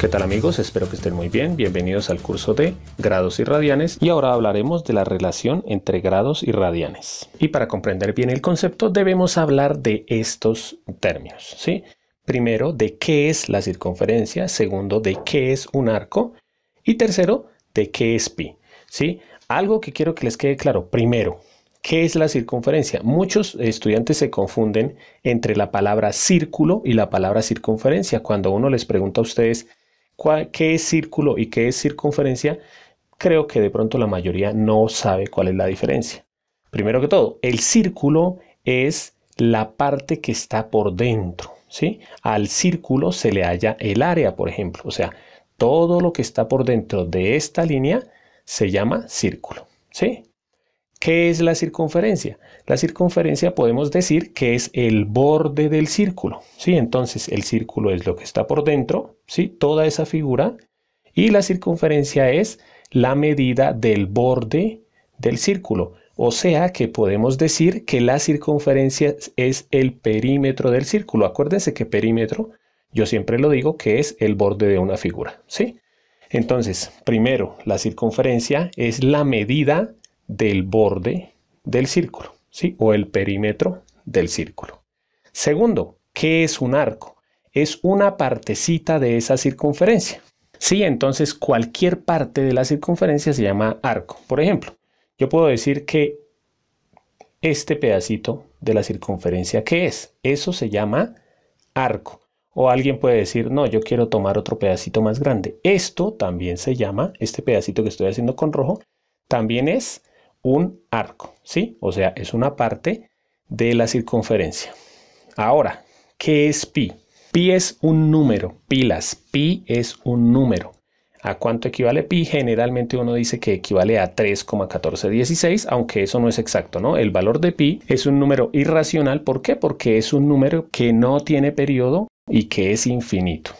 ¿Qué tal amigos? Espero que estén muy bien. Bienvenidos al curso de grados y radianes y ahora hablaremos de la relación entre grados y radianes. Y para comprender bien el concepto debemos hablar de estos términos, ¿sí? Primero, de qué es la circunferencia, segundo, de qué es un arco y tercero, de qué es pi, ¿sí? Algo que quiero que les quede claro, primero, ¿Qué es la circunferencia? Muchos estudiantes se confunden entre la palabra círculo y la palabra circunferencia. Cuando uno les pregunta a ustedes qué es círculo y qué es circunferencia, creo que de pronto la mayoría no sabe cuál es la diferencia. Primero que todo, el círculo es la parte que está por dentro. ¿sí? Al círculo se le halla el área, por ejemplo. O sea, todo lo que está por dentro de esta línea se llama círculo. ¿sí? ¿Qué es la circunferencia? La circunferencia podemos decir que es el borde del círculo, ¿sí? Entonces el círculo es lo que está por dentro, ¿sí? Toda esa figura. Y la circunferencia es la medida del borde del círculo. O sea que podemos decir que la circunferencia es el perímetro del círculo. Acuérdense que perímetro, yo siempre lo digo, que es el borde de una figura, ¿sí? Entonces, primero, la circunferencia es la medida del borde del círculo, ¿sí? O el perímetro del círculo. Segundo, ¿qué es un arco? Es una partecita de esa circunferencia. Sí, entonces cualquier parte de la circunferencia se llama arco. Por ejemplo, yo puedo decir que este pedacito de la circunferencia, ¿qué es? Eso se llama arco. O alguien puede decir, no, yo quiero tomar otro pedacito más grande. Esto también se llama, este pedacito que estoy haciendo con rojo, también es un arco, ¿sí? O sea, es una parte de la circunferencia. Ahora, ¿qué es pi? Pi es un número, pilas, pi es un número. ¿A cuánto equivale pi? Generalmente uno dice que equivale a 3,1416, aunque eso no es exacto, ¿no? El valor de pi es un número irracional, ¿por qué? Porque es un número que no tiene periodo y que es infinito.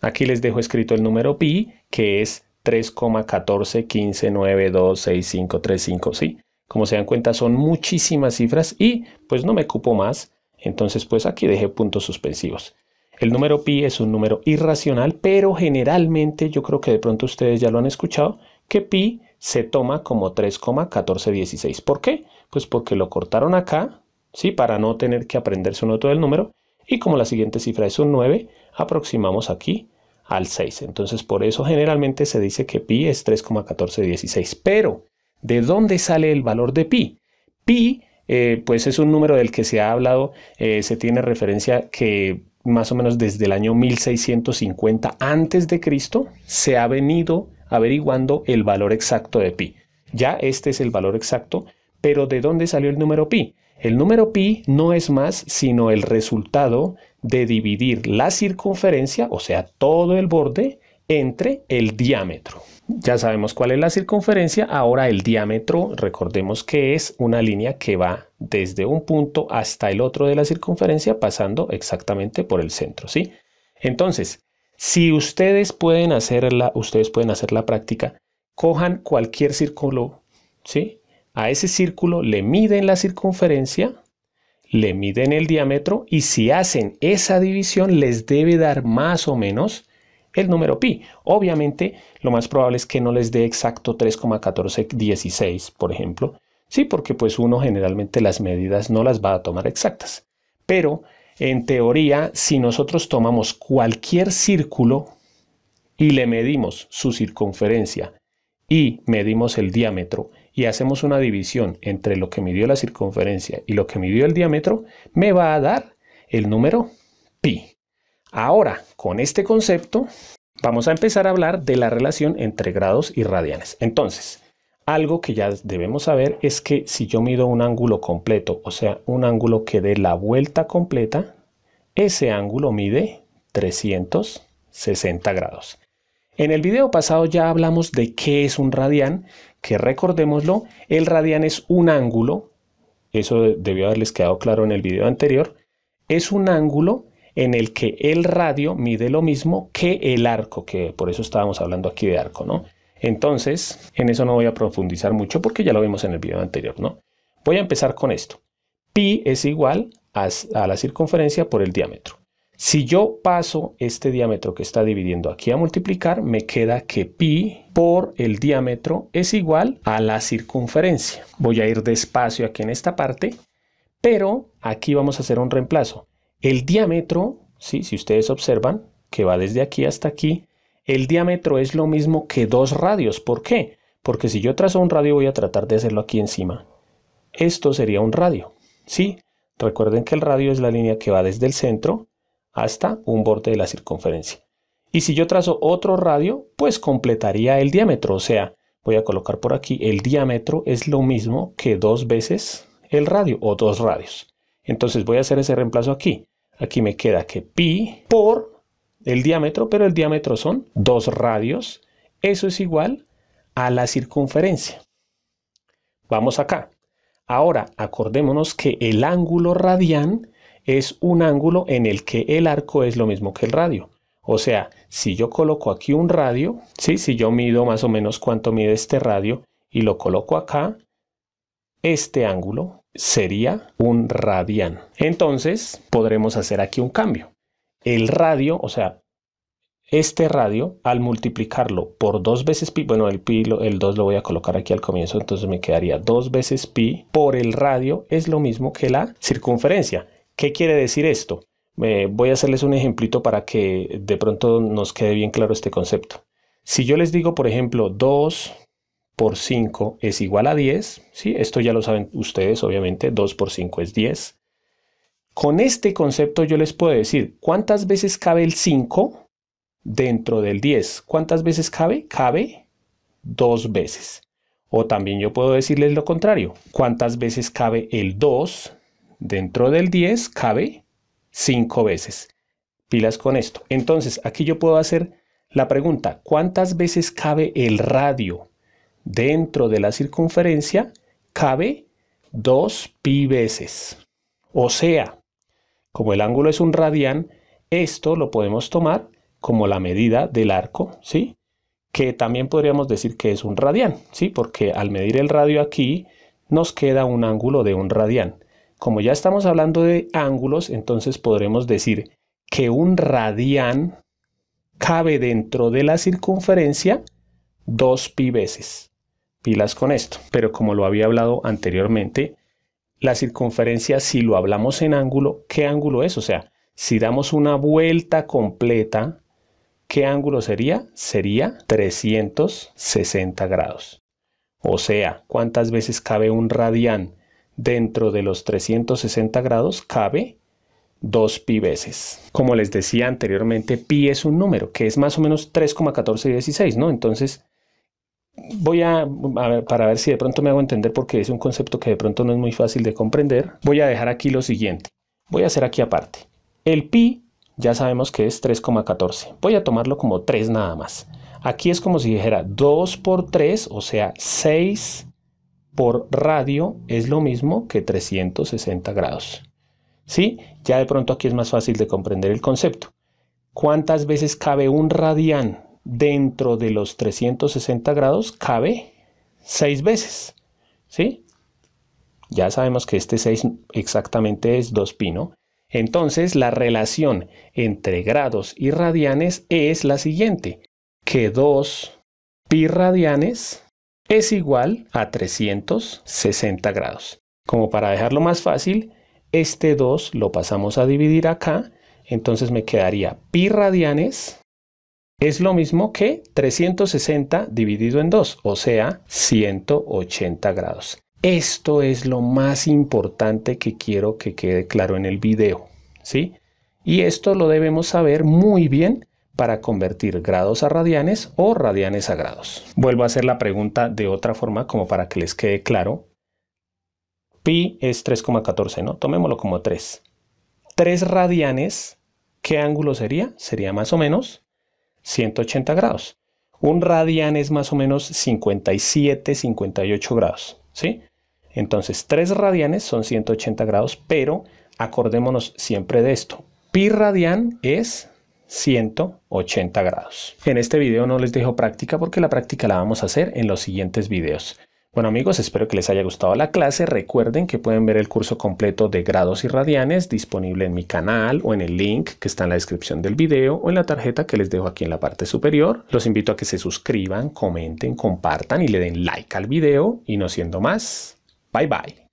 Aquí les dejo escrito el número pi, que es 3,1415926535, ¿sí? Como se dan cuenta, son muchísimas cifras y pues no me cupo más, entonces pues aquí dejé puntos suspensivos. El número pi es un número irracional, pero generalmente yo creo que de pronto ustedes ya lo han escuchado, que pi se toma como 3,1416. ¿Por qué? Pues porque lo cortaron acá, ¿sí? Para no tener que aprenderse uno todo el número. Y como la siguiente cifra es un 9, aproximamos aquí al 6. Entonces, por eso generalmente se dice que pi es 3,1416. Pero, ¿de dónde sale el valor de pi? Pi, eh, pues es un número del que se ha hablado, eh, se tiene referencia que más o menos desde el año 1650 antes de Cristo se ha venido averiguando el valor exacto de pi. Ya este es el valor exacto, pero ¿de dónde salió el número pi? El número pi no es más sino el resultado de dividir la circunferencia, o sea, todo el borde, entre el diámetro. Ya sabemos cuál es la circunferencia, ahora el diámetro, recordemos que es una línea que va desde un punto hasta el otro de la circunferencia, pasando exactamente por el centro, ¿sí? Entonces, si ustedes pueden hacerla ustedes pueden hacer la práctica, cojan cualquier círculo, ¿sí? A ese círculo le miden la circunferencia, le miden el diámetro y si hacen esa división les debe dar más o menos el número pi. Obviamente lo más probable es que no les dé exacto 3,1416, por ejemplo. Sí, porque pues uno generalmente las medidas no las va a tomar exactas. Pero en teoría, si nosotros tomamos cualquier círculo y le medimos su circunferencia y medimos el diámetro y hacemos una división entre lo que midió la circunferencia y lo que midió el diámetro, me va a dar el número pi. Ahora, con este concepto, vamos a empezar a hablar de la relación entre grados y radianes. Entonces, algo que ya debemos saber es que si yo mido un ángulo completo, o sea, un ángulo que dé la vuelta completa, ese ángulo mide 360 grados. En el video pasado ya hablamos de qué es un radián, que recordémoslo, el radián es un ángulo, eso debió haberles quedado claro en el video anterior, es un ángulo en el que el radio mide lo mismo que el arco, que por eso estábamos hablando aquí de arco, ¿no? Entonces, en eso no voy a profundizar mucho porque ya lo vimos en el video anterior, ¿no? Voy a empezar con esto. Pi es igual a, a la circunferencia por el diámetro. Si yo paso este diámetro que está dividiendo aquí a multiplicar, me queda que pi por el diámetro es igual a la circunferencia. Voy a ir despacio aquí en esta parte, pero aquí vamos a hacer un reemplazo. El diámetro, ¿sí? si ustedes observan, que va desde aquí hasta aquí, el diámetro es lo mismo que dos radios. ¿Por qué? Porque si yo trazo un radio voy a tratar de hacerlo aquí encima. Esto sería un radio, ¿sí? Recuerden que el radio es la línea que va desde el centro hasta un borde de la circunferencia. Y si yo trazo otro radio, pues completaría el diámetro, o sea, voy a colocar por aquí el diámetro es lo mismo que dos veces el radio o dos radios. Entonces voy a hacer ese reemplazo aquí. Aquí me queda que pi por el diámetro, pero el diámetro son dos radios. Eso es igual a la circunferencia. Vamos acá. Ahora acordémonos que el ángulo radián es un ángulo en el que el arco es lo mismo que el radio. O sea, si yo coloco aquí un radio, ¿sí? si yo mido más o menos cuánto mide este radio y lo coloco acá, este ángulo sería un radian. Entonces podremos hacer aquí un cambio. El radio, o sea, este radio, al multiplicarlo por dos veces pi, bueno, el pi, el 2 lo voy a colocar aquí al comienzo, entonces me quedaría dos veces pi por el radio, es lo mismo que la circunferencia. ¿Qué quiere decir esto? Eh, voy a hacerles un ejemplito para que de pronto nos quede bien claro este concepto. Si yo les digo, por ejemplo, 2 por 5 es igual a 10, ¿sí? esto ya lo saben ustedes, obviamente, 2 por 5 es 10. Con este concepto yo les puedo decir cuántas veces cabe el 5 dentro del 10. ¿Cuántas veces cabe? Cabe dos veces. O también yo puedo decirles lo contrario. ¿Cuántas veces cabe el 2 dentro del 10 cabe 5 veces. Pilas con esto. Entonces, aquí yo puedo hacer la pregunta, ¿cuántas veces cabe el radio dentro de la circunferencia? Cabe 2 pi veces. O sea, como el ángulo es un radián, esto lo podemos tomar como la medida del arco, ¿sí? Que también podríamos decir que es un radián, ¿sí? Porque al medir el radio aquí, nos queda un ángulo de un radián. Como ya estamos hablando de ángulos, entonces podremos decir que un radián cabe dentro de la circunferencia dos pi veces. Pilas con esto. Pero como lo había hablado anteriormente, la circunferencia, si lo hablamos en ángulo, ¿qué ángulo es? O sea, si damos una vuelta completa, ¿qué ángulo sería? Sería 360 grados. O sea, ¿cuántas veces cabe un radián dentro de los 360 grados cabe 2 pi veces. Como les decía anteriormente, pi es un número que es más o menos 3,1416, ¿no? Entonces, voy a, para ver si de pronto me hago entender porque es un concepto que de pronto no es muy fácil de comprender, voy a dejar aquí lo siguiente. Voy a hacer aquí aparte. El pi ya sabemos que es 3,14. Voy a tomarlo como 3 nada más. Aquí es como si dijera 2 por 3, o sea, 6 por radio es lo mismo que 360 grados. ¿Sí? Ya de pronto aquí es más fácil de comprender el concepto. ¿Cuántas veces cabe un radián dentro de los 360 grados? Cabe 6 veces. ¿Sí? Ya sabemos que este 6 exactamente es 2 pi, ¿no? Entonces la relación entre grados y radianes es la siguiente, que 2 pi radianes es igual a 360 grados. Como para dejarlo más fácil, este 2 lo pasamos a dividir acá, entonces me quedaría pi radianes es lo mismo que 360 dividido en 2, o sea, 180 grados. Esto es lo más importante que quiero que quede claro en el video, ¿sí? Y esto lo debemos saber muy bien para convertir grados a radianes o radianes a grados. Vuelvo a hacer la pregunta de otra forma como para que les quede claro. Pi es 3,14, ¿no? Tomémoslo como 3. 3 radianes, ¿qué ángulo sería? Sería más o menos 180 grados. Un radian es más o menos 57, 58 grados, ¿sí? Entonces, 3 radianes son 180 grados, pero acordémonos siempre de esto. Pi radian es 180 grados. En este video no les dejo práctica porque la práctica la vamos a hacer en los siguientes videos. Bueno amigos, espero que les haya gustado la clase. Recuerden que pueden ver el curso completo de grados y radianes disponible en mi canal o en el link que está en la descripción del video o en la tarjeta que les dejo aquí en la parte superior. Los invito a que se suscriban, comenten, compartan y le den like al video. Y no siendo más, bye bye.